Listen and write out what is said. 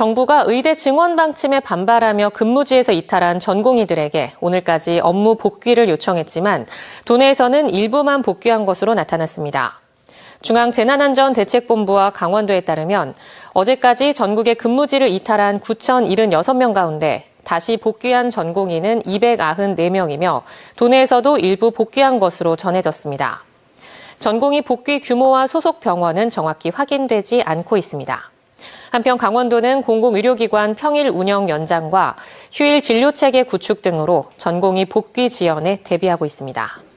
정부가 의대 증원 방침에 반발하며 근무지에서 이탈한 전공의들에게 오늘까지 업무 복귀를 요청했지만 도내에서는 일부만 복귀한 것으로 나타났습니다. 중앙재난안전대책본부와 강원도에 따르면 어제까지 전국의 근무지를 이탈한 9,076명 가운데 다시 복귀한 전공의는 294명이며 도내에서도 일부 복귀한 것으로 전해졌습니다. 전공의 복귀 규모와 소속 병원은 정확히 확인되지 않고 있습니다. 한편 강원도는 공공의료기관 평일 운영 연장과 휴일 진료 체계 구축 등으로 전공의 복귀 지연에 대비하고 있습니다.